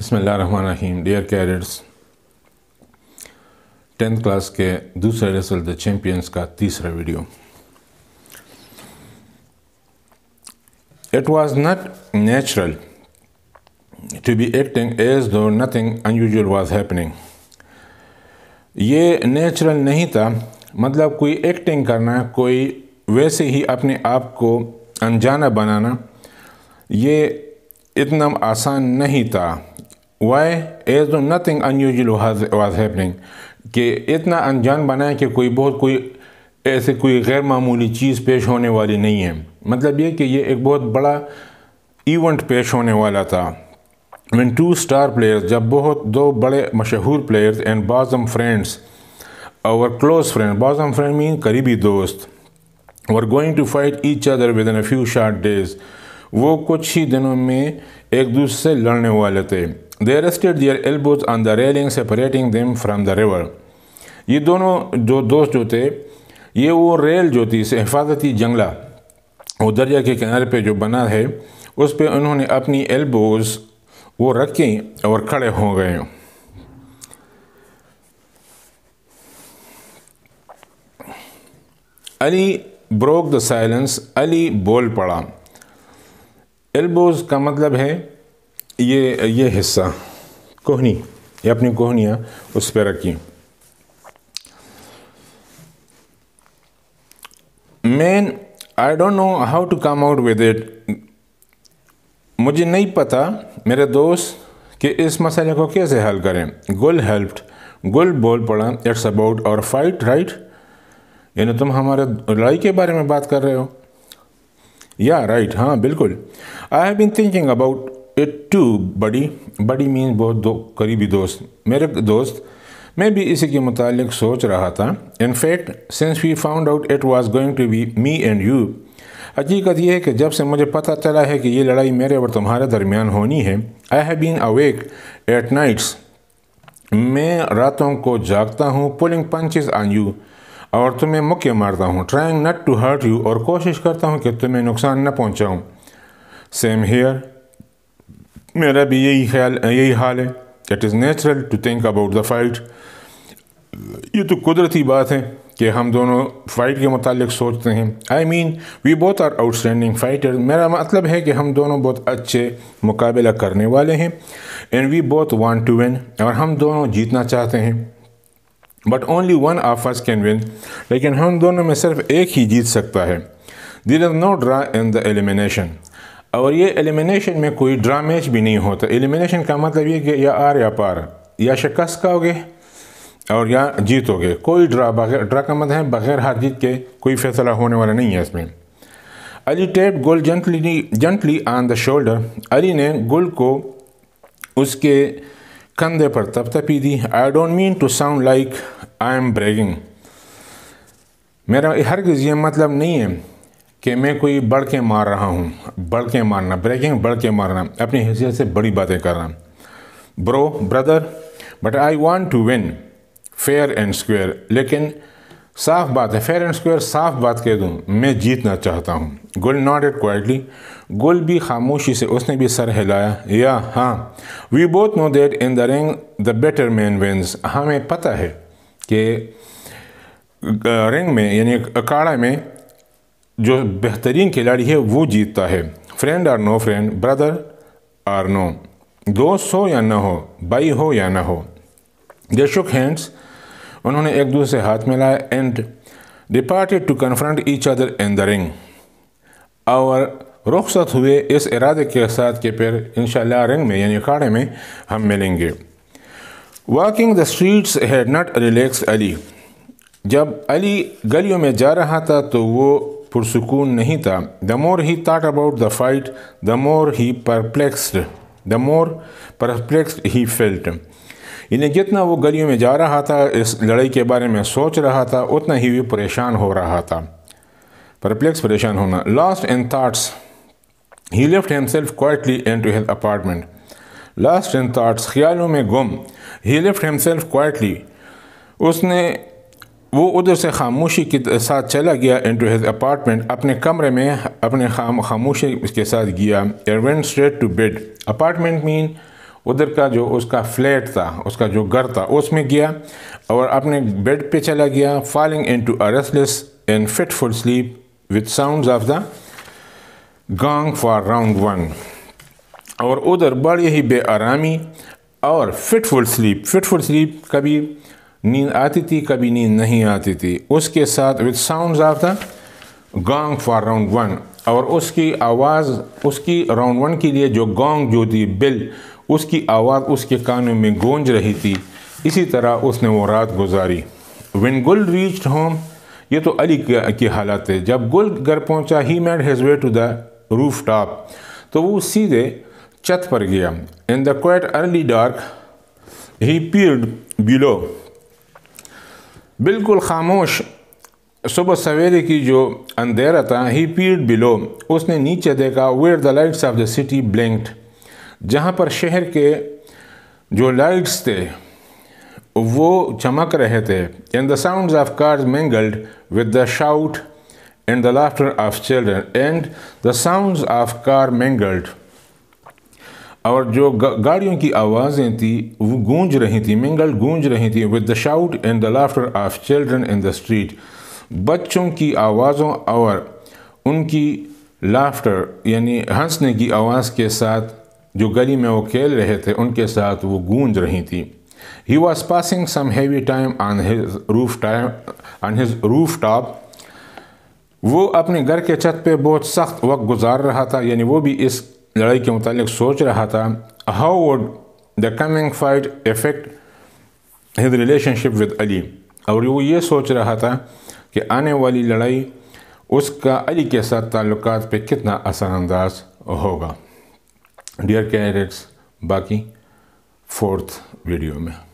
बसमीम dear cadets tenth class के दूसरे रेसल द चैम्पियंस का तीसरा video it was not natural to be acting as though nothing unusual was happening ये natural नहीं था मतलब कोई एक्टिंग करना कोई वैसे ही अपने आप को अनजाना बनाना ये इतना आसान नहीं था why as though nothing unusual was happening कि इतना अनजान बनाए कि कोई बहुत कोई ऐसे कोई गैर मामूली चीज़ पेश होने वाली नहीं है मतलब ये कि ये एक बहुत बड़ा इवेंट पेश होने वाला था वन टू स्टार प्लेयर्स जब बहुत दो बड़े मशहूर प्लेयर्स एंड बाज़म फ्रेंड्स और close friend bosom friend mean करीबी दोस्त were going to fight each other within few short days वो कुछ ही दिनों में एक दूसरे से लड़ने वाले थे they rested their elbows on the railing separating them from the river ये दोनों जो दोस्त जो थे ये वो रेल जो थी हिफाजती जंगला वो दरिया के किनारे पे जो बना है उस पर उन्होंने अपनी एल्बोज वो रखी और खड़े हो गए Ali broke the silence Ali बोल पड़ा एल्बोज का मतलब है ये ये हिस्सा कोहनी ये अपनी कोहनियाँ उस पर रखी man I don't know how to come out with it मुझे नहीं पता मेरे दोस्त कि इस मसले को कैसे हल करें गुल हेल्प्ड गुल बोल पड़ा it's about our fight right यानी तुम हमारे लड़ाई के बारे में बात कर रहे हो या राइट हाँ बिल्कुल I have been thinking about it too बड़ी बड़ी मीन बहुत दो करीबी दोस्त मेरे दोस्त मैं भी इसी के मुतालिक सोच रहा था in fact since we found out it was going to be me and you हकीकत यह है कि जब से मुझे पता चला है कि ये लड़ाई मेरे और तुम्हारे दरमियान होनी है I have been awake at nights मैं रातों को जागता हूँ पुलिंग पंचज ऑन यू और तुम्हें मुक्के मारता हूँ trying not to hurt you और कोशिश करता हूँ कि तुम्हें नुकसान न पहुँचाऊँ सेम हेयर मेरा भी यही ख्याल यही हाल है it is natural to think about the fight ये तो कुदरती बात है कि हम दोनों फ़ाइट के मतलब सोचते हैं I mean we both are outstanding fighter मेरा मतलब है कि हम दोनों बहुत अच्छे मुकाबला करने वाले हैं and we both want to win और हम दोनों जीतना चाहते हैं but only one of us can win लेकिन हम दोनों में सिर्फ एक ही जीत सकता है there is no draw in the elimination और ये एलिमिनेशन में कोई ड्रामेज भी नहीं होता एलिमिनेशन का मतलब ये कि या आर या पार या शिकस्त खाओगे और या जीतोगे कोई ड्रा बगैर ड्रा का मतलब है बगैर हार जीत के कोई फैसला होने वाला नहीं है इसमें Ali tapped Gul gently gently on the shoulder Ali ने गुल को उसके कंधे पर तपतपी दी I don't mean to sound like I am bragging मेरा हर ये मतलब नहीं है कि मैं कोई बढ़ के मार रहा हूँ बढ़ के मारना ब्रेकिंग बढ़ के मारना अपनी हैसियत से बड़ी बातें कर रहा bro brother but I want to win fair and square लेकिन साफ बात है फेयर एंड स्क्वेयर साफ बात कह दूँ मैं जीतना चाहता हूँ गुल नॉट इट क्वाइटली गुल भी खामोशी से उसने भी सर हिलाया या हाँ we both know that in the ring the better man wins हमें पता है कि रिंग में यानी अकाड़ा में जो बेहतरीन खिलाड़ी है वो जीतता है friend or no friend brother or no दोस्त हो या ना हो भाई हो या ना हो दे शुक हैंड्स उन्होंने एक दूसरे से हाथ मिलाया and departed to confront each other in the ring और रुखसत हुए इस इरादे के साथ के फिर इन रिंग में यानी अखाड़े में हम मिलेंगे walking the streets had not relax Ali जब अली गलियों में जा रहा था तो वो पुरसकून नहीं था the more he thought about the fight the more he perplexed the more perplexed he felt इन्हें जितना वो गलियों में जा रहा था इस लड़ाई के बारे में सोच रहा था उतना ही वो परेशान हो रहा था परप्लेक्स परेशान होना lost in thoughts he left himself quietly and to health apartment lost in thoughts ख्यालों में गुम ही लेफ्ट हिमसेल्फ क्वाइटली उसने वो उधर से खामोशी के साथ चला गया इंटू हिज अपार्टमेंट अपने कमरे में अपने खाम खामोशी के साथ गया and went straight to bed apartment mean उधर का जो उसका फ्लैट था उसका जो घर था उसमें गया और अपने बेड पे चला गया falling into a restless restless and fitful sleep with sound of the gong for round one और उधर बड़ी ही बेआरामी और फिटफुल स्लीप फिटफुल स्लीप कभी नींद आती थी कभी नींद नहीं आती थी उसके साथ with sound of the gong for round one और उसकी आवाज़ उसकी राउंड वन के लिए जो गोंग जो थी बिल उसकी आवाज़ उसके कानों में गूंज रही थी इसी तरह उसने वो रात गुजारी वन गुल रीच्ड होम ये तो अली की हालत है जब गुल घर पहुंचा he made his way to the roof top तो वो सीधे छत पर गया in the quiet early dark he peered below बिल्कुल खामोश सुबह सवेरे की जो अंधेरा था ही पीड बिलो उसने नीचे देखा where the lights of the city blinked जहाँ पर शहर के जो लाइट्स थे वो चमक रहे थे and the sound of cars mingled with the shout and the laughter of children and the sound of car mingled और जो गाड़ियों की आवाज़ें थी वो गूंज रही थी मिंगल गूंज रही थी with the shout and the laughter of children in the street बच्चों की आवाज़ों और उनकी लाफ्टर यानी हंसने की आवाज़ के साथ जो गली में वो खेल रहे थे उनके साथ वो गूंज रही थी he was passing some heavy time on his roof time on his roof top वो अपने घर के छत पे बहुत सख्त वक्त गुजार रहा था यानी वो भी इस लड़ाई के मुतालिक सोच रहा था how would the coming fight affect his relationship with Ali और वो ये सोच रहा था कि आने वाली लड़ाई उसका अली के साथ ताल्लुक पे कितना असरानंदाज होगा डियर कैंडिडेट्स बाकी फोर्थ वीडियो में